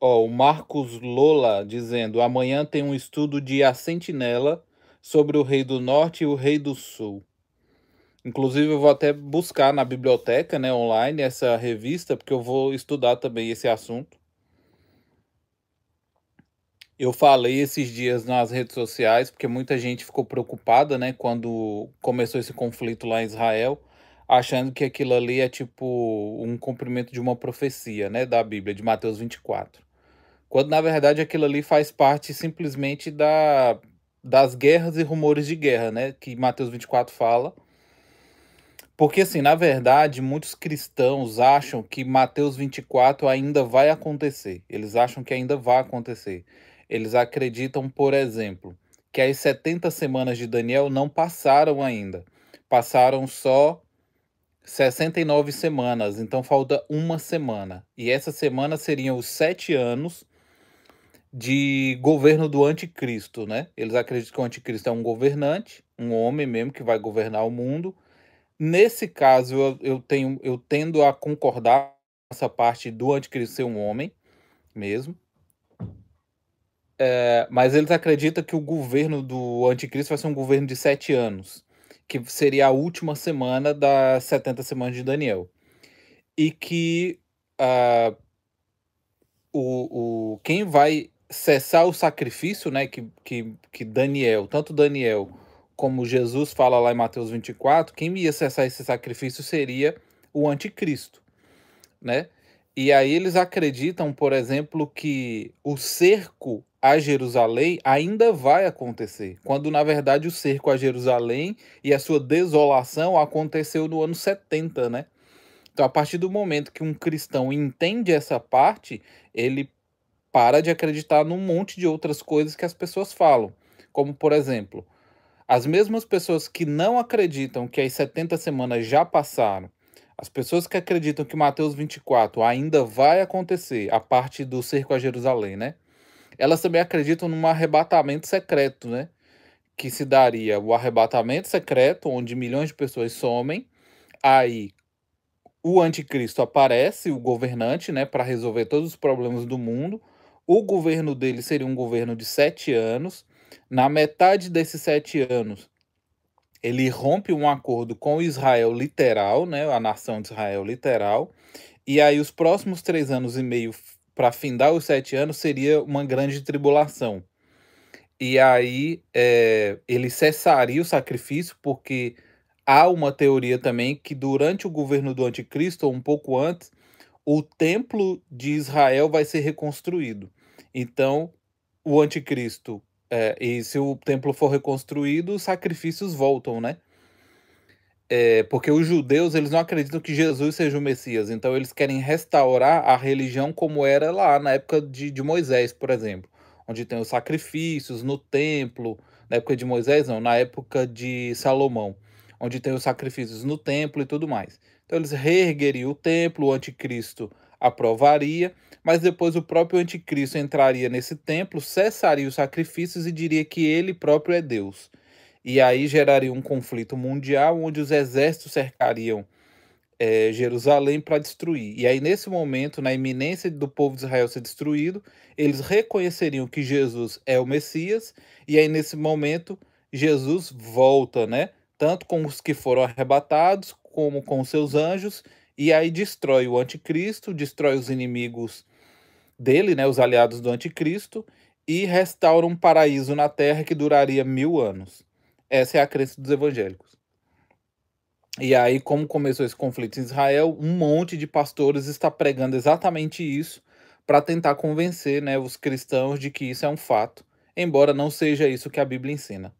Ó, o Marcos Lola dizendo: amanhã tem um estudo de A Sentinela sobre o Rei do Norte e o Rei do Sul. Inclusive, eu vou até buscar na biblioteca né, online essa revista, porque eu vou estudar também esse assunto. Eu falei esses dias nas redes sociais, porque muita gente ficou preocupada né, quando começou esse conflito lá em Israel, achando que aquilo ali é tipo um cumprimento de uma profecia né, da Bíblia, de Mateus 24 quando na verdade aquilo ali faz parte simplesmente da, das guerras e rumores de guerra, né? Que Mateus 24 fala. Porque, assim, na verdade, muitos cristãos acham que Mateus 24 ainda vai acontecer. Eles acham que ainda vai acontecer. Eles acreditam, por exemplo, que as 70 semanas de Daniel não passaram ainda. Passaram só 69 semanas, então falta uma semana. E essa semana seriam os sete anos de governo do anticristo, né? Eles acreditam que o anticristo é um governante, um homem mesmo que vai governar o mundo. Nesse caso, eu, eu, tenho, eu tendo a concordar com essa parte do anticristo ser um homem mesmo. É, mas eles acreditam que o governo do anticristo vai ser um governo de sete anos, que seria a última semana das 70 semanas de Daniel. E que uh, o, o, quem vai cessar o sacrifício, né, que, que, que Daniel, tanto Daniel como Jesus fala lá em Mateus 24, quem ia cessar esse sacrifício seria o anticristo, né? E aí eles acreditam, por exemplo, que o cerco a Jerusalém ainda vai acontecer, quando na verdade o cerco a Jerusalém e a sua desolação aconteceu no ano 70, né? Então, a partir do momento que um cristão entende essa parte, ele para de acreditar num monte de outras coisas que as pessoas falam. Como, por exemplo, as mesmas pessoas que não acreditam que as 70 semanas já passaram, as pessoas que acreditam que Mateus 24 ainda vai acontecer, a parte do cerco a Jerusalém, né? Elas também acreditam num arrebatamento secreto, né? Que se daria o arrebatamento secreto, onde milhões de pessoas somem, aí o anticristo aparece, o governante, né, para resolver todos os problemas do mundo o governo dele seria um governo de sete anos. Na metade desses sete anos, ele rompe um acordo com Israel literal, né, a nação de Israel literal. E aí os próximos três anos e meio para findar os sete anos seria uma grande tribulação. E aí é, ele cessaria o sacrifício porque há uma teoria também que durante o governo do anticristo, ou um pouco antes, o templo de Israel vai ser reconstruído. Então, o anticristo, é, e se o templo for reconstruído, os sacrifícios voltam, né? É, porque os judeus eles não acreditam que Jesus seja o Messias, então eles querem restaurar a religião como era lá na época de, de Moisés, por exemplo, onde tem os sacrifícios no templo, na época de Moisés não, na época de Salomão, onde tem os sacrifícios no templo e tudo mais. Então eles reergueriam o templo, o anticristo aprovaria, mas depois o próprio anticristo entraria nesse templo, cessaria os sacrifícios e diria que ele próprio é Deus. E aí geraria um conflito mundial onde os exércitos cercariam é, Jerusalém para destruir. E aí, nesse momento, na iminência do povo de Israel ser destruído, eles reconheceriam que Jesus é o Messias, e aí, nesse momento, Jesus volta, né? Tanto com os que foram arrebatados, como com seus anjos, e aí destrói o anticristo, destrói os inimigos dele, né, os aliados do anticristo, e restaura um paraíso na terra que duraria mil anos. Essa é a crença dos evangélicos. E aí, como começou esse conflito em Israel, um monte de pastores está pregando exatamente isso para tentar convencer né, os cristãos de que isso é um fato, embora não seja isso que a Bíblia ensina.